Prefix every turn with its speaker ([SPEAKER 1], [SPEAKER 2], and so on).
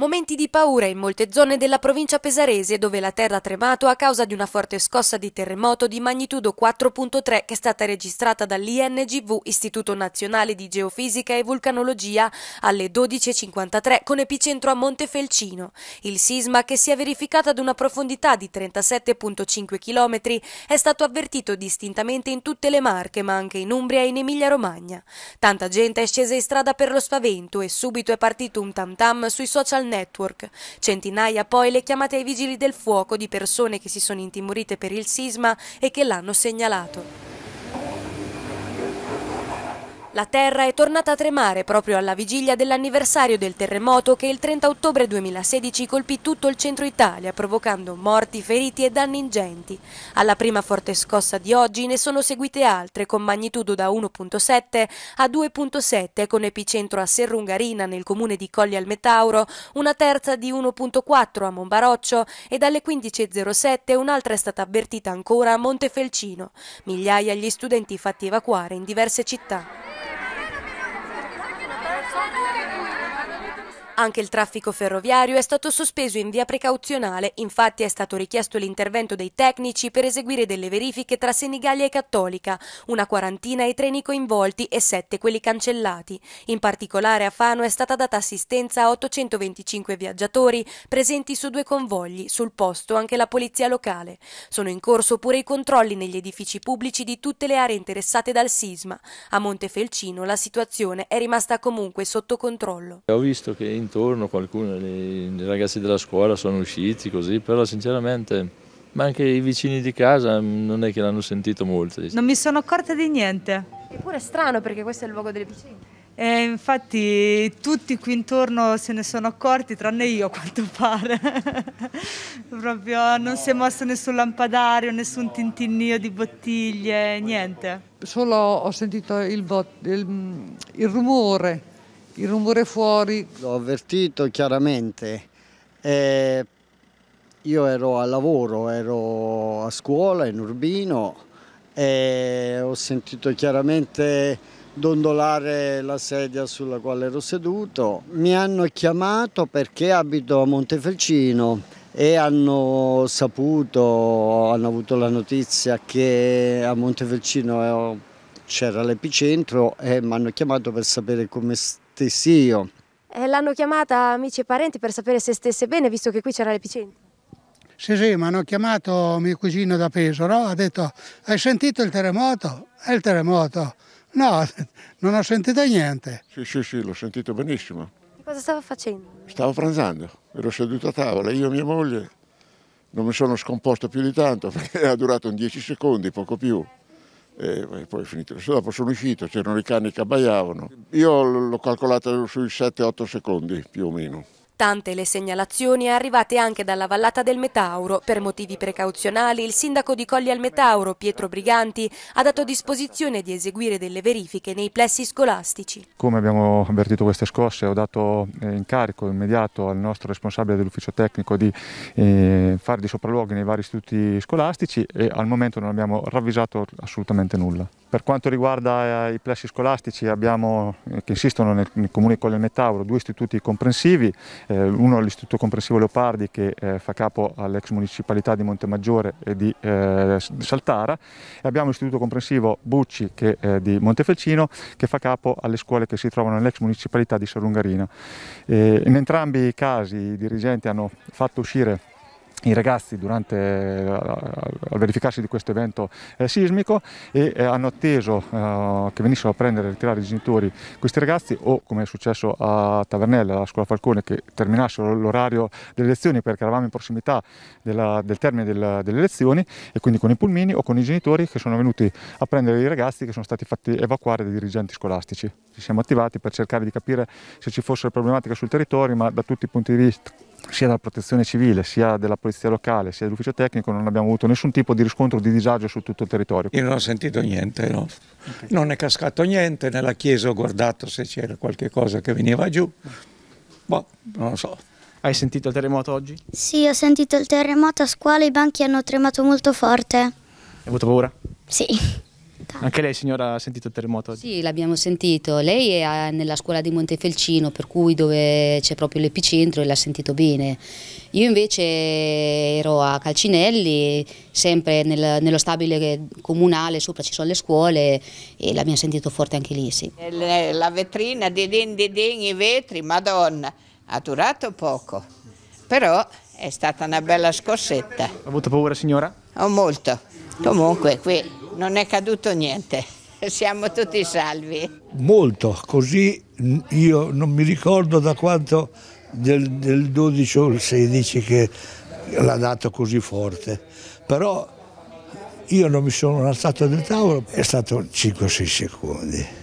[SPEAKER 1] Momenti di paura in molte zone della provincia pesarese dove la terra ha tremato a causa di una forte scossa di terremoto di magnitudo 4.3 che è stata registrata dall'INGV Istituto Nazionale di Geofisica e Vulcanologia alle 12.53 con epicentro a Montefelcino. Il sisma che si è verificato ad una profondità di 37.5 km è stato avvertito distintamente in tutte le Marche ma anche in Umbria e in Emilia Romagna. Tanta gente è scesa in strada per lo spavento e subito è partito un tam tam sui social Network. Centinaia poi le chiamate ai vigili del fuoco di persone che si sono intimorite per il sisma e che l'hanno segnalato. La terra è tornata a tremare proprio alla vigilia dell'anniversario del terremoto che il 30 ottobre 2016 colpì tutto il centro Italia, provocando morti, feriti e danni ingenti. Alla prima forte scossa di oggi ne sono seguite altre con magnitudo da 1.7 a 2.7 con epicentro a Serrungarina nel comune di Colli al Metauro, una terza di 1.4 a Monbaroccio e dalle 15.07 un'altra è stata avvertita ancora a Montefelcino. Migliaia gli studenti fatti evacuare in diverse città. Anche il traffico ferroviario è stato sospeso in via precauzionale, infatti è stato richiesto l'intervento dei tecnici per eseguire delle verifiche tra Senigallia e Cattolica, una quarantina i treni coinvolti e sette quelli cancellati. In particolare a Fano è stata data assistenza a 825 viaggiatori presenti su due convogli, sul posto anche la polizia locale. Sono in corso pure i controlli negli edifici pubblici di tutte le aree interessate dal sisma. A Montefelcino la situazione è rimasta comunque sotto controllo.
[SPEAKER 2] Ho visto che in intorno, qualcuno, i ragazzi della scuola sono usciti così, però sinceramente ma anche i vicini di casa mm, non è che l'hanno sentito molto. Non
[SPEAKER 1] mi sono accorta di niente. Eppure è strano perché questo è il luogo delle vicine. Eh, infatti tutti qui intorno se ne sono accorti, tranne io a quanto pare. Proprio non si è mosso nessun lampadario, nessun tintinnio di bottiglie, niente. Solo ho sentito il, il, il rumore il rumore fuori. L'ho avvertito chiaramente. Eh, io ero a lavoro, ero a scuola in Urbino e ho sentito chiaramente dondolare la sedia sulla quale ero seduto. Mi hanno chiamato perché abito a Montefelcino e hanno saputo, hanno avuto la notizia che a Montefelcino eh, c'era l'epicentro e mi hanno chiamato per sapere come stava Tessio. Eh, l'hanno chiamata amici e parenti per sapere se stesse bene, visto che qui c'era l'epicentro. Sì, sì, mi hanno
[SPEAKER 2] chiamato mio cugino da Pesaro, ha detto hai sentito il terremoto? È il terremoto. No, non ho sentito niente. Sì, sì, sì, l'ho sentito benissimo.
[SPEAKER 1] E cosa stava facendo?
[SPEAKER 2] Stavo pranzando, ero seduto a tavola, io e mia moglie. Non mi sono scomposto più di tanto perché ha durato un 10 secondi, poco più e poi è finito il dopo sono uscito, c'erano i cani che abbaiavano. Io l'ho calcolata sui 7-8 secondi più o meno.
[SPEAKER 1] Tante le segnalazioni arrivate anche dalla vallata del Metauro. Per motivi precauzionali il sindaco di Colli al Metauro, Pietro Briganti, ha dato disposizione di eseguire delle verifiche nei plessi scolastici.
[SPEAKER 2] Come abbiamo avvertito queste scosse ho dato eh, incarico immediato al nostro responsabile dell'ufficio tecnico di eh, fare dei sopralluoghi nei vari istituti scolastici e al momento non abbiamo ravvisato assolutamente nulla. Per quanto riguarda eh, i plessi scolastici abbiamo, eh, che insistono nel, nel comune di Colle Metauro, due istituti comprensivi, eh, uno è l'istituto comprensivo Leopardi che eh, fa capo all'ex municipalità di Montemaggiore e di eh, Saltara e abbiamo l'istituto comprensivo Bucci che, eh, di Montefelcino che fa capo alle scuole che si trovano nell'ex municipalità di Salungarina. in entrambi i casi i dirigenti hanno fatto uscire i ragazzi durante il eh, verificarsi di questo evento eh, sismico e eh, hanno atteso eh, che venissero a prendere e ritirare i genitori questi ragazzi o come è successo a Tavernella, alla scuola Falcone, che terminassero l'orario delle lezioni perché eravamo in prossimità della, del termine del, delle lezioni e quindi con i pulmini o con i genitori che sono venuti a prendere i ragazzi che sono stati fatti evacuare dai dirigenti scolastici. Ci siamo attivati per cercare di capire se ci fossero problematiche sul territorio ma da tutti i punti di vista sia dalla protezione civile, sia della polizia locale, sia dell'ufficio tecnico, non abbiamo avuto nessun tipo di riscontro di disagio su tutto il territorio. Io non ho sentito niente, no. okay. non è cascato niente, nella chiesa ho guardato se c'era qualche cosa che veniva giù, boh, non lo so. Hai sentito il terremoto oggi?
[SPEAKER 1] Sì, ho sentito il terremoto a scuola, i banchi hanno tremato molto forte. Hai avuto paura? Sì.
[SPEAKER 2] Montana. Anche lei signora ha sentito il
[SPEAKER 1] terremoto? Oggi? Sì, l'abbiamo sentito. Lei è eh, nella scuola di Montefelcino, per cui dove c'è proprio l'epicentro e l'ha sentito bene. Io invece ero a Calcinelli, sempre nel, nello stabile comunale, sopra ci sono le scuole e l'abbiamo sentito forte anche lì, sì. Eh, la vetrina, deden, deden, i vetri, madonna, ha durato poco, però è stata una bella scossetta. Ha avuto paura signora? Ho molto Comunque qui non è caduto niente, siamo tutti salvi.
[SPEAKER 2] Molto, così io non mi ricordo da quanto del, del 12 o il 16 che l'ha dato così forte, però io non mi sono alzato del tavolo, è stato 5-6 secondi.